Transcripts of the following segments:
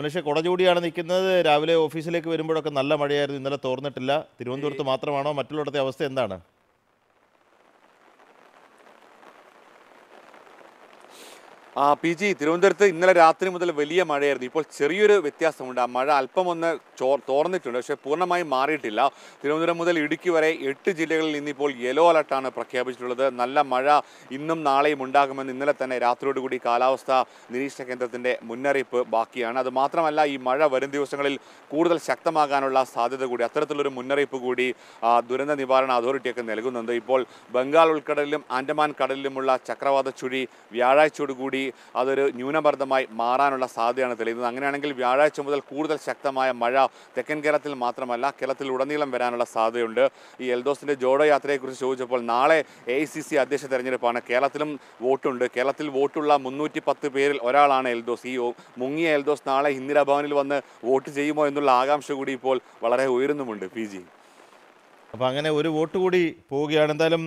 മനുഷ്യ കുടചൂടിയാണ് നിൽക്കുന്നത് രാവിലെ ഓഫീസിലേക്ക് വരുമ്പോഴൊക്കെ നല്ല മഴയായിരുന്നു ഇന്നലെ തോർന്നിട്ടില്ല തിരുവനന്തപുരത്ത് മാത്രമാണോ മറ്റുള്ളിടത്തെ അവസ്ഥ എന്താണ് പി ജി തിരുവനന്തപുരത്ത് ഇന്നലെ രാത്രി മുതൽ വലിയ മഴയായിരുന്നു ഇപ്പോൾ ചെറിയൊരു വ്യത്യാസമുണ്ട് ആ മഴ അല്പം ഒന്ന് ചോ തോർന്നിട്ടുണ്ട് പക്ഷേ പൂർണ്ണമായും മാറിയിട്ടില്ല തിരുവനന്തപുരം മുതൽ ഇടുക്കി വരെ എട്ട് ജില്ലകളിൽ ഇന്നിപ്പോൾ യെല്ലോ അലർട്ടാണ് പ്രഖ്യാപിച്ചിട്ടുള്ളത് നല്ല മഴ ഇന്നും നാളെയും ഉണ്ടാകുമെന്ന് ഇന്നലെ തന്നെ രാത്രിയോടുകൂടി കാലാവസ്ഥാ നിരീക്ഷണ കേന്ദ്രത്തിൻ്റെ മുന്നറിയിപ്പ് ബാക്കിയാണ് അത് മാത്രമല്ല ഈ മഴ വരും ദിവസങ്ങളിൽ കൂടുതൽ ശക്തമാകാനുള്ള സാധ്യത കൂടി അത്തരത്തിലൊരു മുന്നറിയിപ്പ് കൂടി ദുരന്ത നിവാരണ അതോറിറ്റിയൊക്കെ നൽകുന്നുണ്ട് ഇപ്പോൾ ബംഗാൾ ഉൾക്കടലിലും ആൻഡമാൻ കടലിലുമുള്ള ചക്രവാത ചുഴി വ്യാഴാഴ്ചയോടുകൂടി കൂടി അതൊരു ന്യൂനമർദ്ദമായി മാറാനുള്ള സാധ്യതയാണ് തെളിയുന്നത് അങ്ങനെയാണെങ്കിൽ വ്യാഴാഴ്ച മുതൽ കൂടുതൽ ശക്തമായ മഴ തെക്കൻ കേരളത്തിൽ മാത്രമല്ല കേരളത്തിൽ ഉടനീളം വരാനുള്ള സാധ്യതയുണ്ട് ഈ എൽദോസിൻ്റെ ജോഡോ യാത്രയെക്കുറിച്ച് ചോദിച്ചപ്പോൾ നാളെ എ ഐ സി സി അധ്യക്ഷ തെരഞ്ഞെടുപ്പാണ് കേരളത്തിലും വോട്ടുണ്ട് കേരളത്തിൽ വോട്ടുള്ള മുന്നൂറ്റി പത്ത് പേരിൽ ഒരാളാണ് എൽദോസ് ഈ മുങ്ങിയ എൽദോസ് നാളെ ഇന്ദിരാഭവനിൽ വന്ന് വോട്ട് ചെയ്യുമോ എന്നുള്ള ആകാംക്ഷ കൂടി ഇപ്പോൾ വളരെ ഉയരുന്നുമുണ്ട് പി അപ്പോൾ അങ്ങനെ ഒരു വോട്ട് കൂടി പോവുകയാണ് എന്തായാലും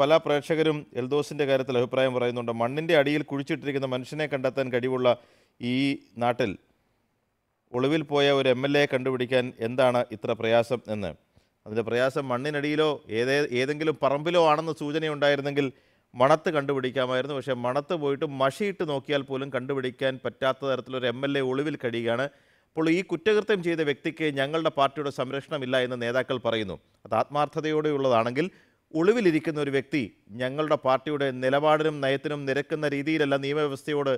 പല പ്രേക്ഷകരും എൽദോസിൻ്റെ കാര്യത്തിൽ അഭിപ്രായം പറയുന്നുണ്ട് മണ്ണിൻ്റെ അടിയിൽ കുഴിച്ചിട്ടിരിക്കുന്ന മനുഷ്യനെ കണ്ടെത്താൻ കഴിവുള്ള ഈ നാട്ടിൽ ഒളിവിൽ പോയ ഒരു എം എൽ എ കണ്ടുപിടിക്കാൻ എന്താണ് ഇത്ര പ്രയാസം എന്ന് അതിൻ്റെ പ്രയാസം മണ്ണിനടിയിലോ ഏതേ ഏതെങ്കിലും പറമ്പിലോ ആണെന്ന സൂചനയുണ്ടായിരുന്നെങ്കിൽ മണത്ത് കണ്ടുപിടിക്കാമായിരുന്നു പക്ഷേ മണത്ത് പോയിട്ട് മഷിയിട്ട് നോക്കിയാൽ പോലും കണ്ടുപിടിക്കാൻ പറ്റാത്ത തരത്തിലൊരു എം എൽ എ ഒളിവിൽ കഴിയുകയാണ് അപ്പോൾ ഈ കുറ്റകൃത്യം ചെയ്ത വ്യക്തിക്ക് ഞങ്ങളുടെ പാർട്ടിയുടെ സംരക്ഷണമില്ല എന്ന് നേതാക്കൾ പറയുന്നു അത് ആത്മാർത്ഥതയോടെയുള്ളതാണെങ്കിൽ ഒളിവിലിരിക്കുന്ന ഒരു വ്യക്തി ഞങ്ങളുടെ പാർട്ടിയുടെ നിലപാടിനും നയത്തിനും നിരക്കുന്ന രീതിയിലല്ല നിയമവ്യവസ്ഥയോട്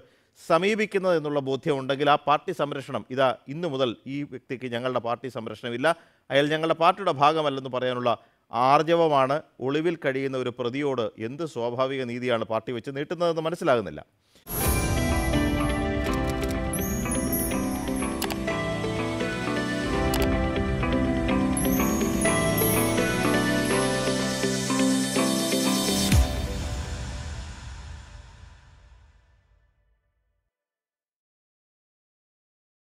സമീപിക്കുന്നത് എന്നുള്ള ബോധ്യമുണ്ടെങ്കിൽ ആ പാർട്ടി സംരക്ഷണം ഇതാ ഇന്നു മുതൽ ഈ വ്യക്തിക്ക് ഞങ്ങളുടെ പാർട്ടി സംരക്ഷണമില്ല അയാൾ ഞങ്ങളുടെ പാർട്ടിയുടെ ഭാഗമല്ലെന്ന് പറയാനുള്ള ആർജവമാണ് ഒളിവിൽ കഴിയുന്ന ഒരു പ്രതിയോട് എന്ത് സ്വാഭാവിക നീതിയാണ് പാർട്ടി വെച്ച് നീട്ടുന്നതെന്ന് മനസ്സിലാകുന്നില്ല